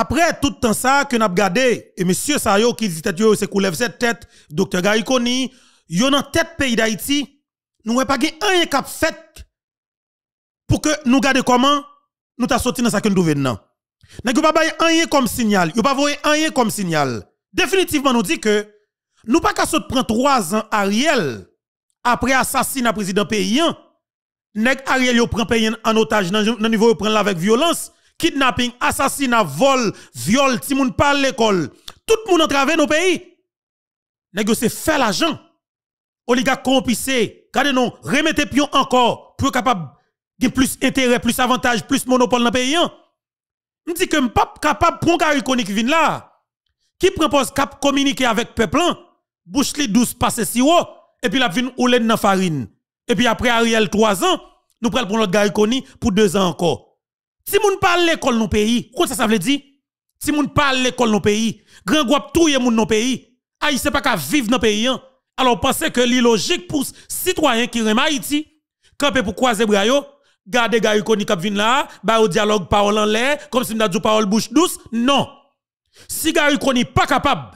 Après tout temps ça que n'a regardé et monsieur Sayo qui dit tête c'est qu'on cette tête docteur Gariconi, yo dans tête pays d'Haïti, nous pas gain rien cap fait pour que nous gardions comment nous t'a sorti dans ce que nous venons. Nous pas bailler rien comme signal, yo pas voyer rien comme signal. Définitivement nous dit que nous pas qu'à se prendre trois ans Ariel après assassinat président paysan. Nèg Ariel yo prend pays en otage dans niveau prend avec violence kidnapping, assassinat, vol, viol, si moun pas l'école. Tout le monde entrave nos pays. c'est fait l'argent. Oligarque compisé, gardez nous, remettez pion encore pour capable de plus intérêt, plus avantage, plus monopole dans le pays. Hein. Je dis que je pas capable de prendre un qui là. Qui propose cap communiquer avec peuple, hein. bouche douce passe si haut, et puis la vin ou dans la farine. Et puis après Ariel 3 ans, nous prenons pour notre pour 2 ans encore. Si moun parle l'école non pays, quoi ça ça veut dire Si moun parle l'école dans pays, grand groupe touye moun non pays, haïtien ah, pas qu'à vivre dans pays hein. Alors pensez que logique pour citoyen qui rem Haïti, camper pour croiser bras garder gars qui k'ap vin là, ba au dialogue parole en l'air comme si n'a dit parole bouche douce, non. Si gars n'est pas capable,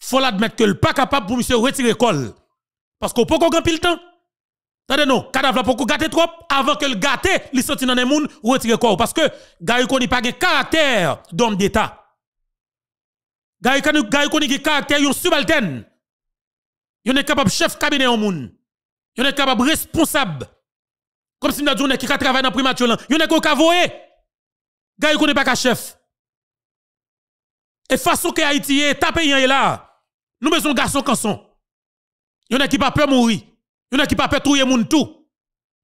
faut l'admettre que le pas capable pour monsieur retirer l'école. Parce qu'on peut qu'on gagne le temps. Tendez non, cadavre là pour gâter trop avant que le gâté, il sorti dans les moun retire corps parce que ne Koni pas de caractère d'homme d'état. Gars Koni pas Koni caractère yon subalterne. Yon est capable chef cabinet en moun. Yon est capable responsable. Comme si nous avons qui travaille dans primature là, yon est qu'au voyer. ne Koni pas chef. Et façon que Haïti est tapé là, nous besoin garçon canson. Yon est qui pas peur mourir. Yon qui pas peut trouver moun tout.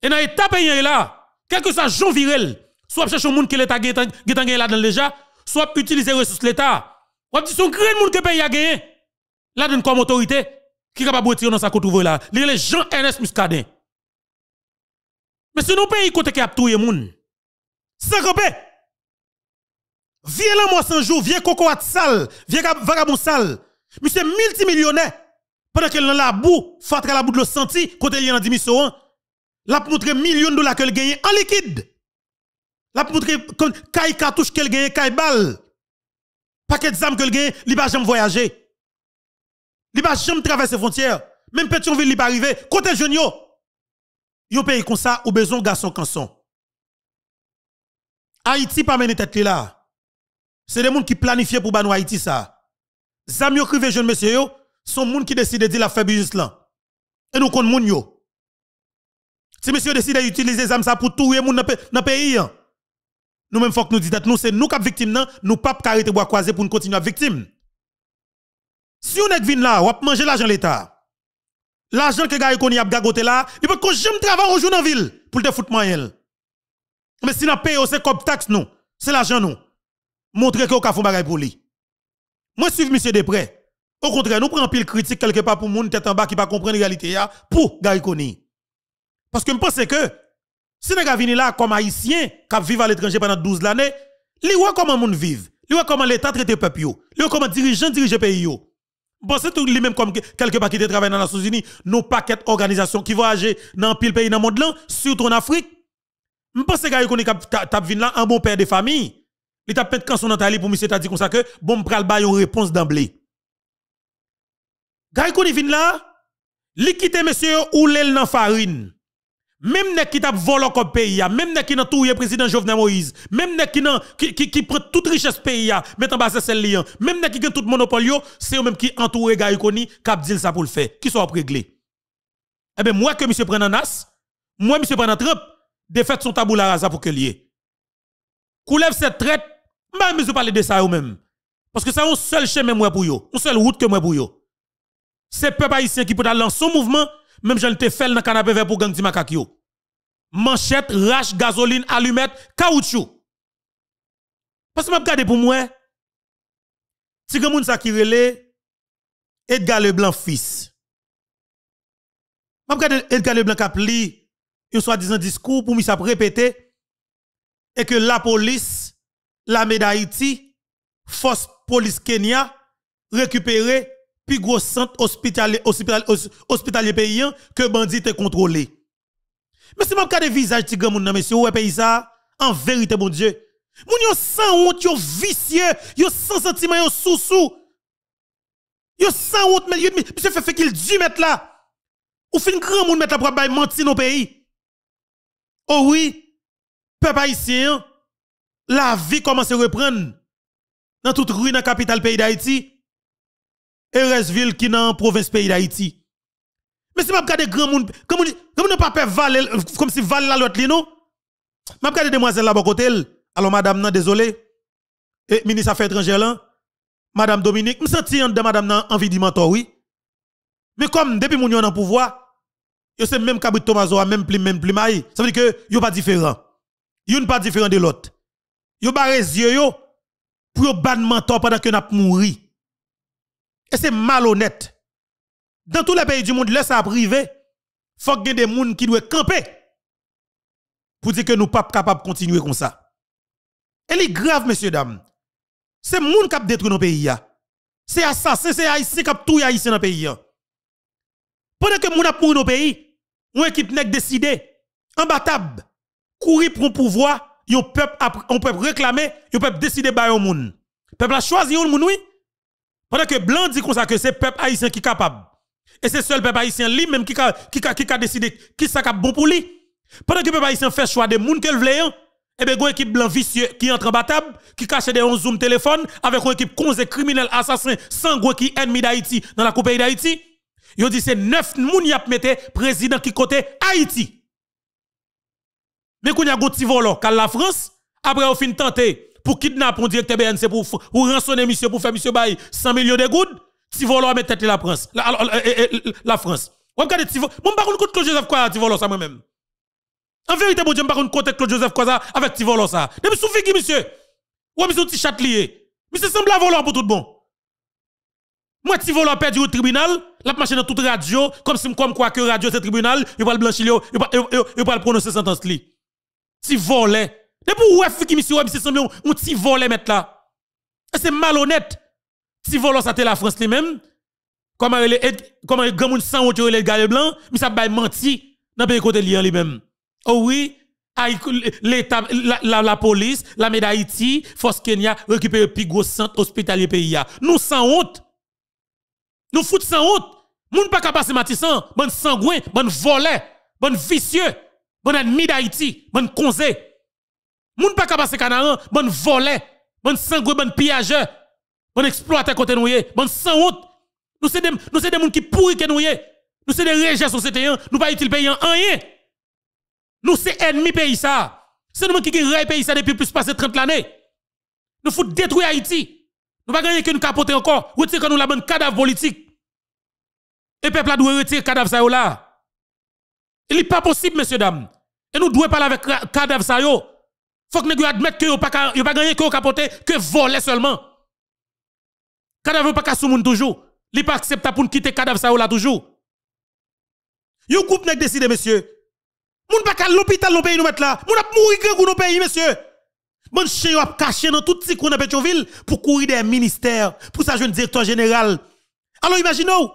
Et dans l'état payé là, quelque que soit Jean Virel, soit chercher moun qui l'état gagné là dans déjà, soit utiliser ressources de l'état. Ou dit son grand moun que pays a gagné. Là donne comme autorité qui capable retirer dans sa qu'on là. Les jean Ernest Muscadin. Mais c'est nous pays côté qui a trouvé moun. Sans ben, camper. Vieux l'amour sans jour, vieux cocoat sale, vieux vagabond sale. Monsieur multimillionnaire. Pendant qu'elle dans la boue, Fatra hein. la boue de l'eau senti, côté il y a dans dimission, la montre millions de dollars qu'elle gagne en liquide. La montre comme kay cartouche qu'elle gagne, kay balle. Paquet d'armes qu'elle gagne, il va jamais voyager. Il va jamais traverser frontières. Même Pétionville, il va arriver. Côté jeune yo. un pays comme ça, ou besoin garçon canson. Haïti pas mené tête là. C'est des gens qui planifient pour banou Haïti ça. Zam yo crivé jeune monsieur yo, son moun qui décide de dire la faible juste là. Et nous comptons moun yo. Si monsieur décide d'utiliser ça pour tout, le moun dans le pays, hein. nous même faut que nous disions nous c'est nous qui sommes victimes, nous pas arrêter bois croiser pour nous continuer à victime. Si on est venu là, on va manger l'argent l'État. L'argent que vous Koni a gagoté là, il peut qu'on jamais travailler au jour dans la ville pour te foutre moyen. Mais si on payé, c'est comme taxe nous. C'est l'argent nous. Montrez que vous avez fait pour lui. Moi, suis monsieur près. Au contraire, nous prenons pile critique quelque part pour monde tête en bas qui pas la réalité pour Gary Parce que je pense que si nous venu là comme haïtien qui vivent à l'étranger pendant 12 années, il voit comment monde vivent, il voit comment l'État traite le peuple, il voit comment dirigeants dirigent pays yo. Bon, c'est tout lui-même comme quelque part qui travaille dans les Nations Unies, nos paquets organisation qui voyagent dans pile pays dans le monde là, surtout en Afrique. Je pense que Gary qui venu là un bon père de famille. Il t'a peut-être quand son pour monsieur t'a dit comme ça que bon pral ba une réponse d'emblée. Gary vin là, li monsieur ou l'el farine. Même nek qui tap volo comme pays, même nek qui nan touye président Jovenel Moïse, même nek qui nan ki, toute richesse pays, met en même nek qui gagne tout monopole, c'est eux même qui entoure Gary Koni, dit ça pour le faire, qui sont réglé Eh bien, moi que monsieur prend en as, moi monsieur prenne, défaite son tabou la raza pour que lié. lève cette traite, même monsieur parler de ça ou même. Parce que c'est un seul chemin moi pour yo, un seul route que moi pour yo. C'est peuple haïtien qui peut lancer son mouvement, même je te fait dans le canapé vert pour gang Dimakakio. Manchette, rache, gasoline, allumette, caoutchouc. Parce que je regarde pour moi, si vous avez qui relè, Edgar Leblanc fils. Je regarde Edgar Leblanc qui pris un soi-disant discours pour me répéter et que la police, la médaille force police Kenya récupérer plus gros centre hospitalier, hospitalier, hospitalier hein, que bandit contrôlé. Mais si mon cas de visage ti grand monde monsieur ouais pays ça en vérité mon Dieu. Moun yo sans honte, yo vicieux, yo sans sentiment, yo sous-sous. Yo sans honte, mais monsieur fait fait qu'il dû mettre là. Ou fin grand monde mettre là pour mentir nos pays. Oh oui, peuple haïtien, la vie commence à reprendre dans toute rue dans la capitale pays d'Haïti ville qui dans province pays d'Haïti. Mais si m'a regarder grand monde, comme comme n'a pas peur valer comme si valer la l'autre non. M'a regarder demoiselle là bas côté, alors madame non désolé. Et eh, ministre affaires étrangères madame Dominique, me senti en de madame non envie de mentor oui. Mais comme depuis mon en pouvoir, yo c'est même Kabrit Tomazo même pli même pli maï. Ça veut dire que yo pas différent. Yo pas différent de l'autre. Yo barre yeux yo pour yo ban mentor pendant que n'a mouri. Et c'est malhonnête. Dans tous les pays du monde, laissez ça privé. Faut que des gens qui doivent camper pour dire que nous ne sommes pas capables de continuer comme ça. Et c'est grave, messieurs, dames. C'est les gens qui détruit nos pays. C'est assassin, c'est haïtien qui tout haïtien dans le pays. Pendant que les gens pour nos pays, une équipe n'est décidé, imbattable, courir pour un pouvoir, on peut réclamer, on peut décider par au monde. Le peuple a choisi les gens, oui. Pendant que Blanc dit comme ça que c'est peuple haïtien qui est capable. Et c'est seul peuple haïtien lui-même qui a qui qui décidé qui ça bon pour lui. Pendant que peuple haïtien fait choix des monde qu'il veut, hein, et eh bien, une équipe blanc vicieux qui entre en battable, qui cache des 11 zoom téléphone, avec une équipe cons criminel assassin, sans gros qui ennemi d'Haïti dans la coupe d'Haïti. Ils dit c'est 9 moun yap mette président qui côté Haïti. Mais qu'on y a un petit volant, la France, après, au fin tenter pour kidnapper un directeur BNC, pour, pour rançonner monsieur, pour faire monsieur bail 100 millions de gouttes, si volo met tête la France. La, la, euh, euh, euh, la France. Vous regardez, si volo. Bon, par contre, Claude Joseph quoi si volo ça moi-même. En vérité, bon Dieu, par contre, contre Claude Joseph Kwaza avec si volo ça. Depuis sous qui monsieur. Ou monsieur, petit chatelier. Monsieur semble à volant pour tout bon. Moi, si volo perdu au tribunal, la marche dans toute radio, comme si comme quoi que radio c'est tribunal, il va le blanchir, il va le prononcer sentence li. Si volait et pour ouais, qui monsieur Web, c'est un petit volet mettre là. C'est malhonnête. Si volant ça la France lui-même, comment il comment il grand sans honte les gars blancs mais ça bail menti dans pays côté lui-même. Oh oui, ah, l'état la, la, police, la médaille force Kenya récupérer plus gros centre hospitalier pays Nous sans honte. Nous foutons sans honte. Moun pas capable matissant, bon sangouin, bon volet, bon vicieux, bon ennemi d'Haïti, bon conseil. Moun pas capables de canaran, bon voler, bon sangre, bon pillageur, bon exploiter côté nous, bon sans honte. Nous c'est des nous c'est des gens qui pourrissent que nous Nous c'est des régions société, nous pas utile payer rien. Nous c'est ennemis pays ça. C'est nous qui qui pays ça depuis plus de 30 l'année. Nous devons détruire Haïti. Nous pas gagner que nous capoter encore. que nous la bonne cadavre politique. Et peuple a doit retirer cadavre ça là. Il n'est pas possible messieurs dames. Et nous devons parler avec cadavre ça yo faut que nous admettre que vous pas pas gagné que vous capoté que voler seulement. Cadavre pas sous monde toujours. Li pas acceptable pour quitter cadavre ça là toujours. Yon groupe nèg décidé monsieur. Moun pas qu'à l'hôpital dans pays nous mettre là. Moun a mouri grand dans pays monsieur. Bon chien a caché dans tout petit coin de ville pour courir des ministères, pour sa jeune directeur général. Alors imaginez-vous,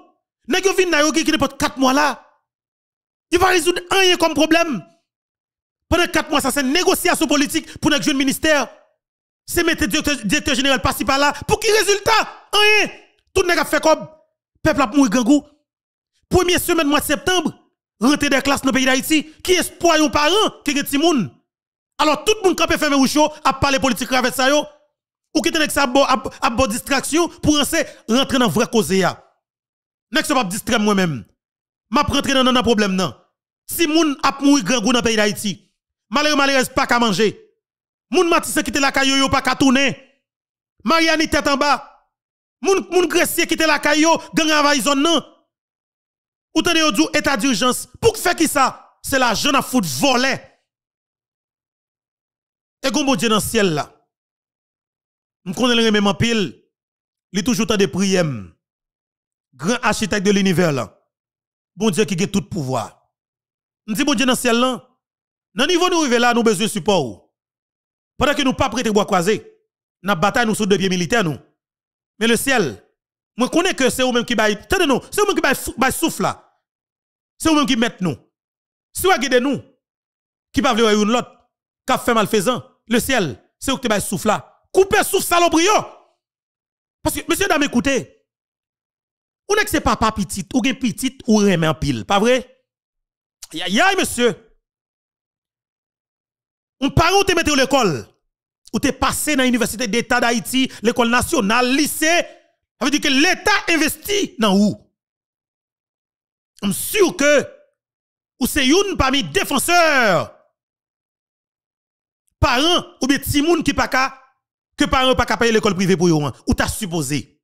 nèg yo vin na yo qui pas 4 mois là. Il va résoudre rien comme problème. Pendant 4 mois, ça c'est négociation politique pour notre jeune ministère. C'est mettre directeur, directeur général par-ci par-là. Pour qui résultat Rien. Tout le monde a fait comme. Peuple a mouru gangou. Première semaine mois de septembre, rentrée des classes dans le pays d'Haïti. Qui espoir yon parents qui est Alors tout le monde qui a fait ou chaud a parler politique avec ça Ou qui est avec ça à distraction pour rentrer dans vrai cause ya. Nek se pas distrait moi-même. M'a rentrer dans un problème Si moun a mouru gangou dans le pays d'Haïti. Malheureux, malheureux, pas qu'à manger. Moun Matisse te la caillou, pas qu'à tourner. Mariani tête en bas. Moun, moun qui te la caillou, gang avaison non. Ou tenez dit état d'urgence. Pour faire qui ça? C'est la jeune à foutre voler. Et bon Dieu dans le ciel là. Nous connaissons le même en pile. Il est toujours temps de prier. Grand architecte de l'univers là. Bon Dieu qui a tout pouvoir. Nous dis bon Dieu dans le ciel là. Dans le niveau nous arriver là, nous besoin de support. Pendant que nous pas prêter bois croisé, dans la bataille nous sommes deux pieds militaires Mais le ciel, moi connais que c'est vous même qui avez tenez nous, c'est vous même qui bail souffle là. C'est eux même qui mettent nous. Si vous avez nous qui pas une l'autre, qui fait malfaisant, le ciel, c'est vous qui le souffle là. Coupez souffle salobrio. Oh! Parce que monsieur dame écoutez. On n'êtes que c'est papa petit, ou bien petit ou remet en pile, pas vrai? Aïe aïe monsieur. On parle ou te à l'école, ou te passé dans l'université d'État d'Haïti, l'école nationale, lycée, ça veut dire que l'État investit dans où? Je m'm suis sûr que ou c'est une parmi défenseurs, parents ou bien timoun qui pas que parents pas payer l'école privée pour eux, ou t'as supposé.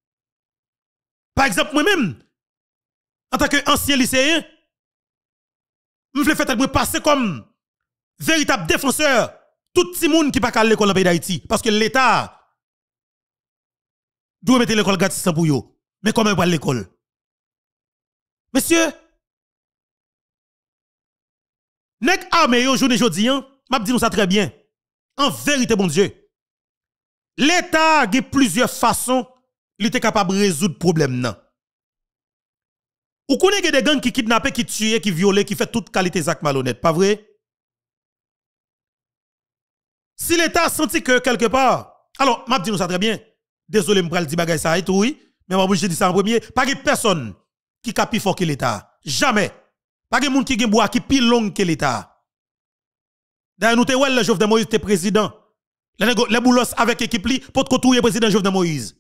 Par exemple, moi-même, en tant qu'ancien lycéen, je m'm voulais faire passer comme véritable défenseur tout petit monde qui pas à l'école dans pays d'Haïti parce que l'état doit mettre l'école gratis pour eux. Mais comment pas l'école Monsieur Nèg armé yo journée jodi hein, m'a dit nous ça très bien. En vérité bon Dieu. L'état a plusieurs façons il était capable de résoudre problème nan. Ou connaît des gangs qui kidnappent, qui tuent, qui violent, qui fait toute qualité d'acte malhonnête, pas vrai si l'État sentit senti que quelque part, alors, m'a dit nous ça très bien. Désolé, m'a dit bagay ça et tout, oui. Mais moi, j'ai dit ça en premier. Pas de personne qui plus fort que l'État. Jamais. Pas de monde qui gen qui plus long que l'État. D'ailleurs, nous te le Jovenel Moïse, te président. Les le boulos avec l'équipe li, pour te le président Jovenel Moïse.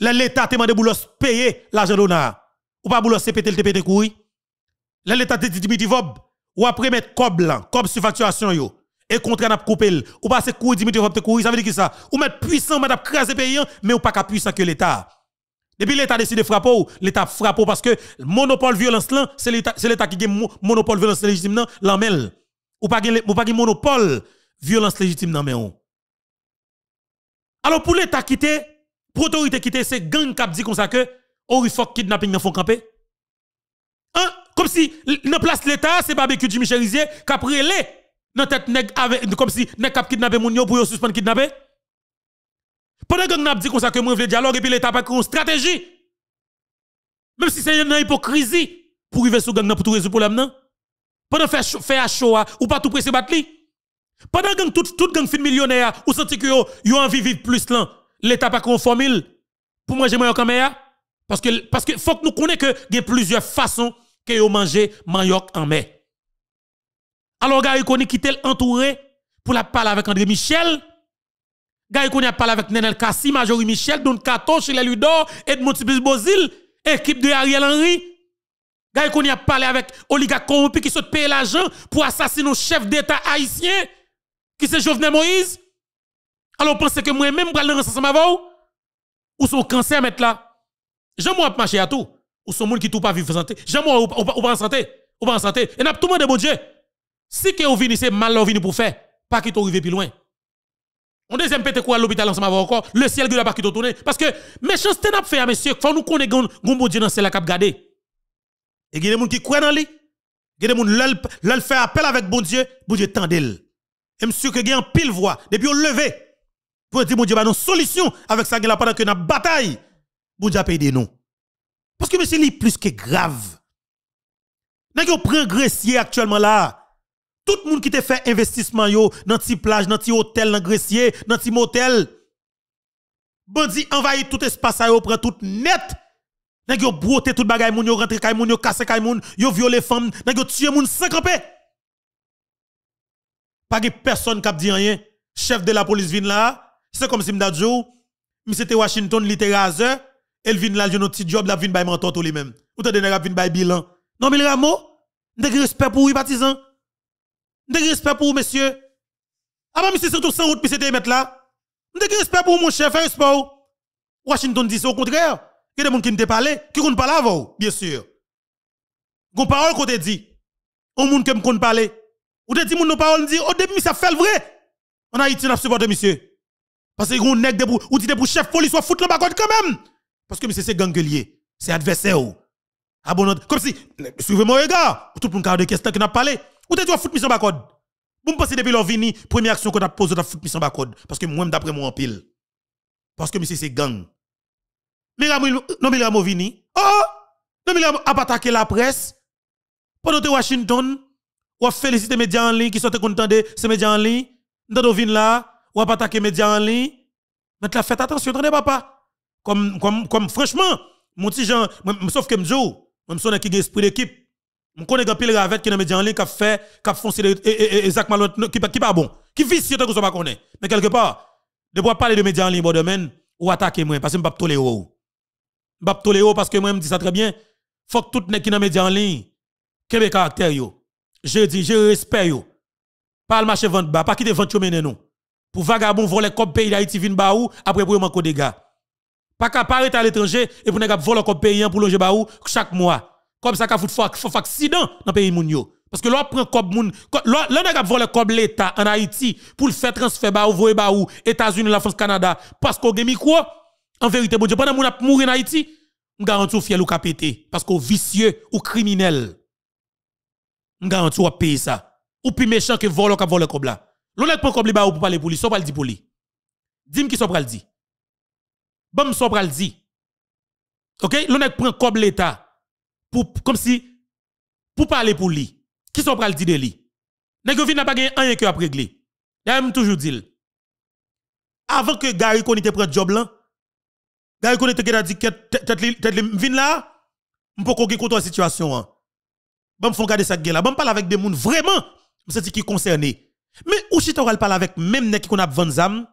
L'État te de boulos payer l'argent d'honneur. Ou pas boulos se péter le pété couille. L'État te dit Dimitri Vob, ou après mettre cob coble cob sur facturation yo et contre n'a coupé ou passer courir Dimitri va courir ça veut dire que ça ou mettre puissant madame craser pays mais ou pas puissant que l'état depuis l'état décide de frapper l'état frappe parce que monopole violence là c'est l'état c'est l'état qui gagne monopole violence légitime là n'avez ou pas ou pas monopole violence légitime dans mais oh. alors pour l'état quitter pour autorité quitter c'est gang qui a dit comme ça que oh, il faut kidnapping dans fond camper hein comme si dans place l'état c'est barbecue Jimmy Cherizier qui a prélé dans tête avec comme si nèg cap kidnapper moun yo pour yo suspendre kidnapper pendant que n'a dit comme que le dialogue et puis l'état pas une stratégie même si c'est une hypocrisie pour arriver sous gang pour tout résoudre problème non pendant faire faire show ou pas tout presser battre pendant que tout tout gang fin millionnaire ou senti que yo yo envie vivre plus l'État l'état pas une formule pour manger manioc en mer parce que parce que faut que nous connaissons que y a plusieurs façons que yo manger manioc en mer alors, Gary Koni qui était entouré pour la parler avec André Michel. Gary Koni a parlé avec Nenel Kassi, Majorie Michel, Don Kato, Chile Ludor, Edmond Tibis Bozil, équipe de Ariel Henry. Gary Koni a parlé avec Oligak qui se paie l'argent pour assassiner un chef d'État haïtien qui c'est Jovenel Moïse. Alors, pensez que moi-même, je vais ensemble avec vous. Ou son cancer, mettre là. J'aime marcher à tout. Ou son monde qui tout pas vivre santé. J'aime ou pas en santé. Ou pas en santé. Et n'a pas tout le monde de bon Dieu. Si que vous venez, c'est mal vous pour faire, pas qu'il arrivé plus loin. On deuxième pété quoi à l'hôpital ensemble encore, le ciel ne va pas tourné. tourner. Parce que méchanceté n'a pas fait, monsieur, faut nous connaître bon Dieu dans celle cap garder. Et il y a des gens qui croient dans lui. Il y a des gens qui font appel avec bon Dieu, bon Dieu tendel. Et monsieur, que y a pile voix, depuis on levé, pour dire bon Dieu, bah une solution avec ça, pendant que nous bataille, bon Dieu a payé des Parce que monsieur, il est plus que grave. qui prenons grecier actuellement là. Tout le monde qui te fait investissement yo, dans petit plage, dans petit hôtel, dans grecier, dans petit motel. Bandi envahit tout espace yo, prend tout net. Nèg yo broté tout bagay moun yo rentre kay moun yo kase kay moun, yo violé femme, ils yo tué moun sans camper. Pas de personne qui dit rien. Chef de la police vient là, c'est comme si m'da djou, c'était Washington littéral, elle vient là, j'ai notre petit job, la vient bay menton tout lui-même. Ou t'as donné la vin bay bilan. Non mais le ramo, nèg respect pour oui partisan de respect pour monsieur. ah Avant, bah, monsieur, c'est tout sans route, puis c'était mettre là. De respect pour mon chef, un hein, sport. Washington dit ça au contraire. Il y a des gens qui ne parlé, qui ne parlent pas, bien sûr. Gon parole qu'on te dit. On moun kem kon parler. Ou te dit moun nos paroles dit, au début, ça fait le vrai. En Haïti, n'a supporté, monsieur. Parce que vous nèg de pour, ou dit pour chef police, soit foutre le bagot quand même. Parce que monsieur, c'est ganguelier. C'est adversaire Abonnant. Ah comme si, suivez mon regard. Tout le monde des question qui n'a parlé. Ou t'es toi foutre en barcode. Vous me pensez depuis leur vini, première action qu'on a posée, dans foutu en barcode. Parce que moi, d'après moi, en pile. Parce que monsieur, c'est gang. Mais non, mais Ramo vini. Oh! Non, mais là a attaqué la presse. Pendant que Washington, ou a félicité les médias en ligne qui sont contents de ces médias en ligne. Dans vin là, ou a attaqué les médias en ligne. Mais la fait, attention, attendez, papa. Comme, comme, comme, franchement, mon petit Jean, sauf que je même son je qui esprit d'équipe, je connais qu'il pile ravette qui dans médias en ligne qui a fait qui a foncé e, e, e, Zach Malone qui qui pas bon, qui tu que ça pas Mais quelque part, de pas parler de médias en ligne domaine ou attaquer moi parce que pas tolérer. pas tolérer parce que moi me dis ça très bien, faut que tout nèg qui dans médias en ligne quel caractère yo. Je dis je respecte yo. Pas le marché vente bas, pas quitter vente mener nous. Pour vagabond voler comme pays d'Haïti vin baou après pour manquer des gars. Pas qu'à parler à l'étranger et pour pas voler comme pays hein, pour loger baou chaque mois comme ça qu'a faut accident dans pays moun yo parce que l'on prend cob moun l'on volé cob l'état en Haïti pour le faire transfert ba ou voye ba ou États-Unis la France Canada parce qu'on mis micro en vérité bon Dieu pendant moun a mourir en Haïti on garantit fiel ou pété parce qu'on vicieux ou criminel on garantit ou payer ça ou plus méchant que vole qu'a volé cob là l'on a prend cob ba ou pour parler pour lui so pas le dire pour lui dis qui so pas le dire bon so pas OK l'on a prend cob l'état pour, comme si, pour parler pour lui. Qui sont pral dire de lui? Nèg n'a pas gagné rien que a régler. D'ailleurs, toujours dit. Avant que Gary Konite prenne job là, Gary Konite qui a dit que tête vin là, m'poko ki contre situation an. Bon faut garder ça là. Bon parle avec des monde vraiment, me qui concerné. Mais ou chita parle avec même nèg qui qu'on a vendre zam.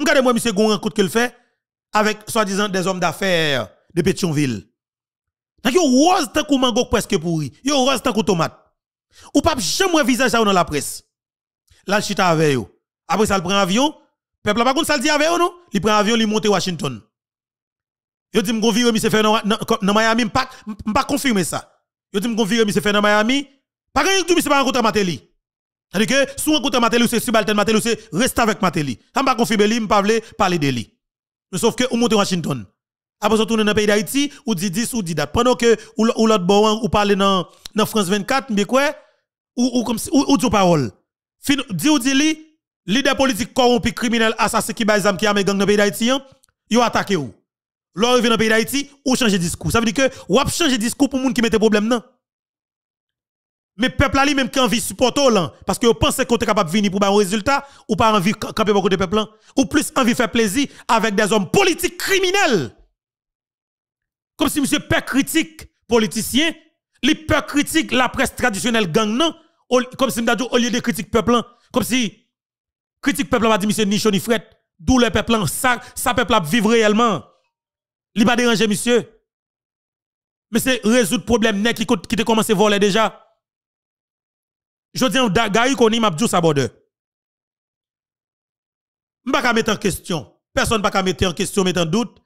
M'garde moi monsieur gon rencontre qu'il fait avec soi-disant des hommes d'affaires de Pétionville a yo rose tant kou mango presque pourri. Yo rose tant kou tomate. Ou pas jamais visage ça dans la presse. Là chita avec yo. Après ça le prend avion, peuple pas contre ça dit avec ou non, il prend avion, il monte Washington. Yo dit m'gon vire monsieur fait dans Miami, m'pa m'pas confirmer ça. Yo dit m'gon vire monsieur fait dans Miami, pas rien du monsieur pas rencontrer Mateli. C'est-à-dire que si rencontrer rencontre Mateli c'est subalterne Mateli c'est reste avec Mateli. Ça pas confirmer lui, m'pa parler de lui. Mais sauf que on monte Washington. Après, vous tournez dans le pays d'Haïti, ou dit 10 ou 10 dates. Pendant que ou, ou l'autre bon, ou parle dans, France 24, mais quoi, ou, ou comme ou, ou dit parole. Fin, dit ou dit li, leader politique corrompu, criminel, assassin qui baise qui a mes gangs dans le pays d'Haïti, ils hein, attaqué ou. Lorsqu'ils viennent dans le pays d'Haïti, ou de discours. Ça veut dire que, ou ap de discours pour moun qui mette problème, non? Mais peuple ali même qui envie supporter parce que vous pensez qu'on est capable de venir pour un résultat ou pas envie camper beaucoup de peuple hein. ou plus envie de faire plaisir avec des hommes politiques criminels comme si monsieur peur critique politicien, lui peur critique la presse traditionnelle gang non, comme si dit, au lieu de critique peuple, hein. comme si critique peuple va dire monsieur ni chaud ni fret, d'où le peuple hein. ça ça peuple vivre réellement. Il pas déranger monsieur. Mais c'est résoudre problème qui qui commence à voler déjà. Je dis on Gary Koni m'a dit ça border. qu'à mettre en question. Personne pas mettre en question, mettre en doute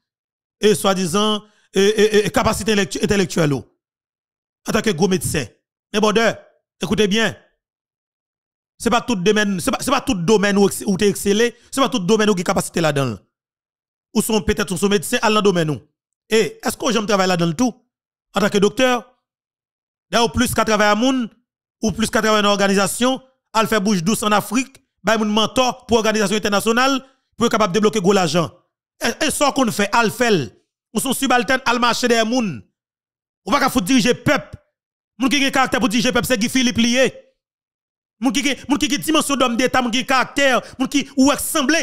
et soi-disant et, capacité intellectuelle. En tant que gros médecin. Mais bon, écoutez bien. Ce n'est pas tout domaine, c'est pas, tout domaine où, où tu es excellé, ce pas tout domaine où tu as capacité là-dedans. Ou sont peut-être son médecin à dans domaine Et est-ce que j'aime travailler là-dedans tout? En tant que docteur, d'ailleurs, plus qu'à travailler à moun, ou plus qu'à travailler dans organisation, à faire bouche douce en Afrique, ben mon mentor pour organisation internationale, pour être capable de débloquer gros l'argent. Et, et ça qu'on fait, à faire ou son subalterne à marché des moun. Ou pas qu'à diriger peuple. Moun qui a caractère pour diriger peuple, c'est Guy Philippe Lié. Moun qui moun qui dimension d'homme d'état, moun qui caractère, moun qui ou semble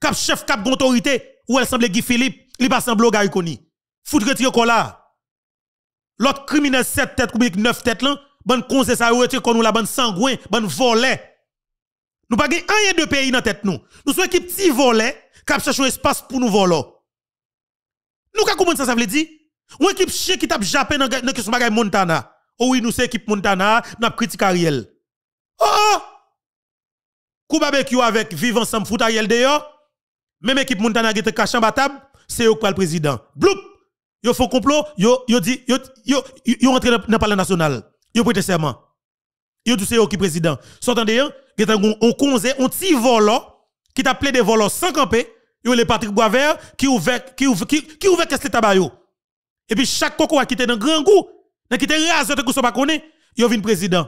cap chef cap autorité, ou elle semble Guy Philippe, il pas semble gars que Fout retirer là. L'autre criminel 7 têtes ou 9 têtes là, bon conseil ça retire kon ou la bonne sangouin, bonne volet. Nous pas rien de pays dans tête nous. Nous sommes équipe petit volet cap chercher espace pour nous voler. Nous, comment ça, ça veut dire? Ou équipe chien qui tape jappé dans le question de Montana. Ou oui, nous, c'est équipe Montana, nous critique Ariel. Oh oh! Kou barbecue avec vivre ensemble, fout Ariel Même équipe Montana qui est cachée en table, c'est eux qui le président. Bloup! Yo font complot, yo, yo dit, yo, yo, yo rentre dans le palais national. Yo prête serment. Yo dit c'est eux qui président. un yon, on conseil, on petit volant, qui t'a des volo sans camper, Yo les Patrick Boisvert qui ouvert qui ouvert qui, ouvert qu'est-ce que Et puis chaque coco a quitté dans grand goût, n'a quitté rasé de qu'on pas connaît, yo vinn président.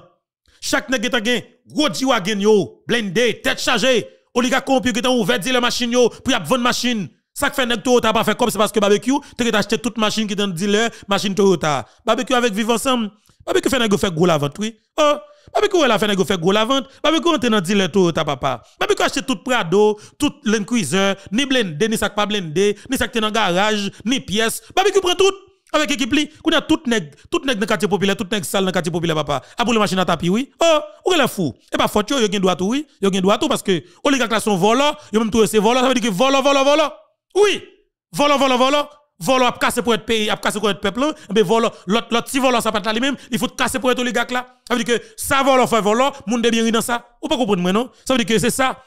Chaque nèg est gros diwa gain yo, blindé, tête chargée, oligarque compu qui t'en ouvert la machine yo, puis a vendre machine. Ça fait nèg Toyota pas fait comme c'est parce que barbecue, tu as acheté toute machine qui dans dealer, machine Toyota. Barbecue avec vivre ensemble. Barbecue fait nèg fait gros la vente, oui. Oh, pas qu'on la fait fait gros la vente, pas parce qu'on est dans dealer ta papa. Pas parce a tout Prado, tout l'incuiseur, ni blende, ni sac pas blende, ni sac dans garage, ni pièce. Pas parce prend tout avec équipe li, kou a tout nèg, tout nèg dans quartier populaire, tout nèg sale dans quartier populaire papa. A ah, pour les machines à tapis oui. Oh, ou est fou. Et pas fort yo, yo gen droit tout oui, yo gen droit tout parce que oligarque là sont voleurs, yo même tout ces voleurs, ça veut dire que voleurs, voleurs, voleurs. Oui. Voleurs, voleurs, voleurs volo a cassé pour être pays, a cassé pour être peuple, mais volo, l'autre, l'autre, si volo, ça pas lui-même, il faut casser pour être oligarque là. Ça veut dire que ça volo, fait volo, monde de bien dans ça. Ou pas comprendre, non? Ça veut dire que c'est ça.